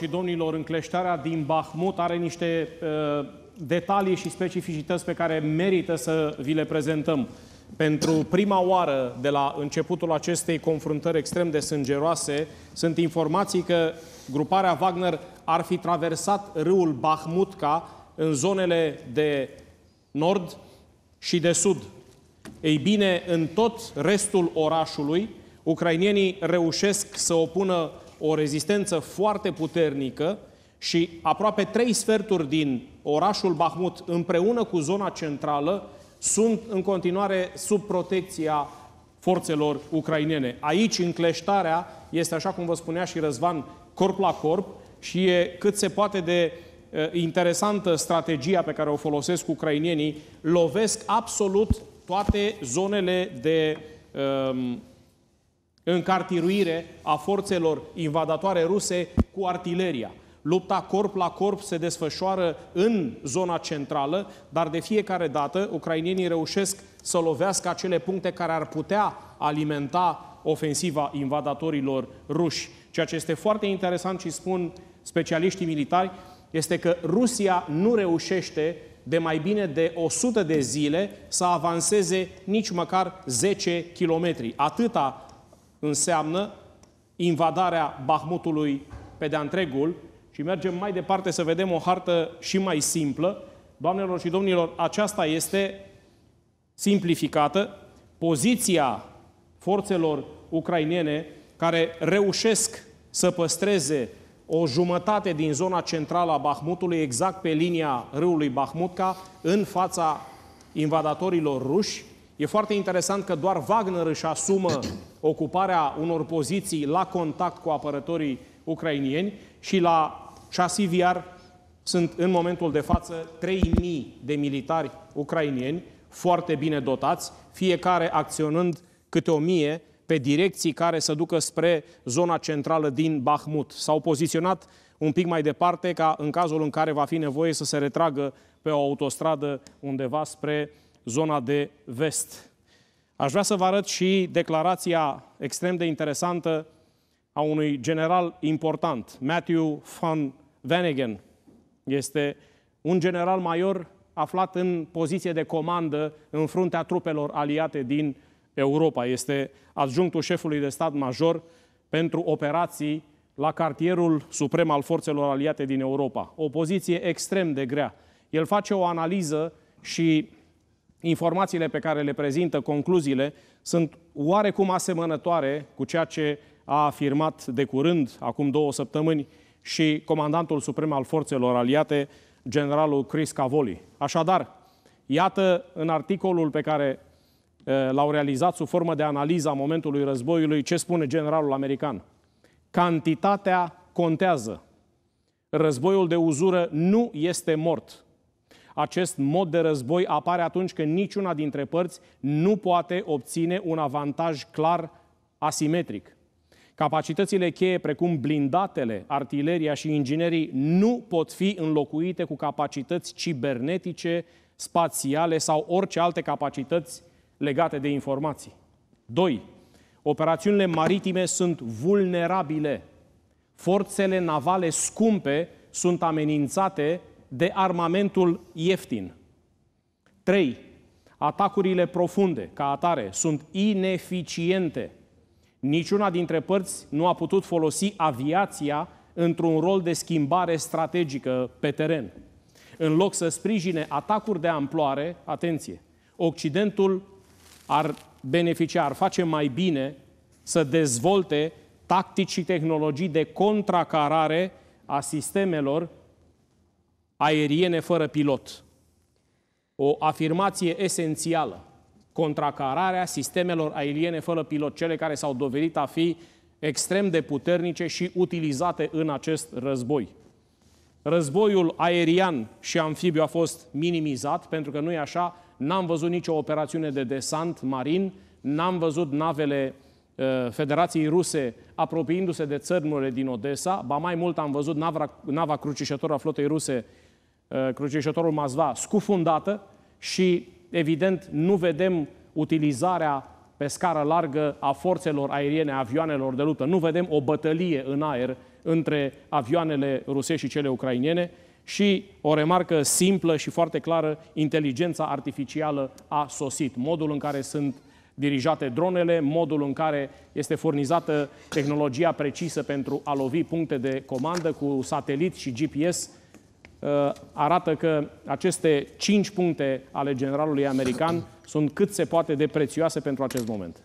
și domnilor, încleștarea din Bahmut are niște uh, detalii și specificități pe care merită să vi le prezentăm. Pentru prima oară de la începutul acestei confruntări extrem de sângeroase, sunt informații că gruparea Wagner ar fi traversat râul Bahmutka în zonele de nord și de sud. Ei bine, în tot restul orașului, ucrainienii reușesc să opună o rezistență foarte puternică și aproape trei sferturi din orașul Bahmut împreună cu zona centrală sunt în continuare sub protecția forțelor ucrainene. Aici încleștarea este, așa cum vă spunea și Răzvan, corp la corp și e cât se poate de interesantă strategia pe care o folosesc ucrainienii. Lovesc absolut toate zonele de uh, încartiruire a forțelor invadatoare ruse cu artileria. Lupta corp la corp se desfășoară în zona centrală, dar de fiecare dată ucrainienii reușesc să lovească acele puncte care ar putea alimenta ofensiva invadatorilor ruși. Ceea ce este foarte interesant și spun specialiștii militari este că Rusia nu reușește de mai bine de 100 de zile să avanseze nici măcar 10 kilometri. Atâta înseamnă invadarea Bahmutului pe de întregul și mergem mai departe să vedem o hartă și mai simplă. Doamnelor și domnilor, aceasta este simplificată poziția forțelor ucrainene care reușesc să păstreze o jumătate din zona centrală a Bahmutului, exact pe linia râului Bahmutca, în fața invadatorilor ruși, E foarte interesant că doar Wagner își asumă ocuparea unor poziții la contact cu apărătorii ucrainieni și la Chasiviar sunt în momentul de față 3.000 de militari ucrainieni foarte bine dotați, fiecare acționând câte o mie pe direcții care să ducă spre zona centrală din Bahmut. S-au poziționat un pic mai departe ca în cazul în care va fi nevoie să se retragă pe o autostradă undeva spre uh, zona de vest. Aș vrea să vă arăt și declarația extrem de interesantă a unui general important, Matthew von Vanegen. Este un general major aflat în poziție de comandă în fruntea trupelor aliate din Europa. Este adjunctul șefului de stat major pentru operații la cartierul suprem al forțelor aliate din Europa. O poziție extrem de grea. El face o analiză și informațiile pe care le prezintă, concluziile, sunt oarecum asemănătoare cu ceea ce a afirmat de curând, acum două săptămâni, și comandantul suprem al forțelor aliate, generalul Chris Cavoli. Așadar, iată în articolul pe care eh, l-au realizat sub formă de analiză a momentului războiului ce spune generalul american. Cantitatea contează. Războiul de uzură nu este mort. Acest mod de război apare atunci când niciuna dintre părți nu poate obține un avantaj clar asimetric. Capacitățile cheie, precum blindatele, artileria și inginerii, nu pot fi înlocuite cu capacități cibernetice, spațiale sau orice alte capacități legate de informații. 2. Operațiunile maritime sunt vulnerabile. Forțele navale scumpe sunt amenințate de armamentul ieftin. 3. Atacurile profunde, ca atare, sunt ineficiente. Niciuna dintre părți nu a putut folosi aviația într-un rol de schimbare strategică pe teren. În loc să sprijine atacuri de amploare, atenție, Occidentul ar beneficia, ar face mai bine să dezvolte tactici și tehnologii de contracarare a sistemelor aeriene fără pilot. O afirmație esențială, contracararea sistemelor aeriene fără pilot, cele care s-au dovedit a fi extrem de puternice și utilizate în acest război. Războiul aerian și amfibiu a fost minimizat, pentru că nu e așa, n-am văzut nicio operațiune de desant marin, n-am văzut navele Uh, Federației Ruse apropiindu-se de țărmurile din Odessa. Ba mai mult am văzut nava, nava crucișătoră a flotei ruse, uh, crucișătorul Mazva, scufundată și, evident, nu vedem utilizarea pe scară largă a forțelor aeriene, a avioanelor de luptă. Nu vedem o bătălie în aer între avioanele rusești și cele ucrainiene și o remarcă simplă și foarte clară, inteligența artificială a sosit. Modul în care sunt uh, dirijate dronele, modul în care este furnizată tehnologia precisă pentru a lovi puncte de comandă cu satelit și GPS, uh, arată că aceste cinci puncte ale generalului american sunt cât se poate de prețioase pentru acest moment.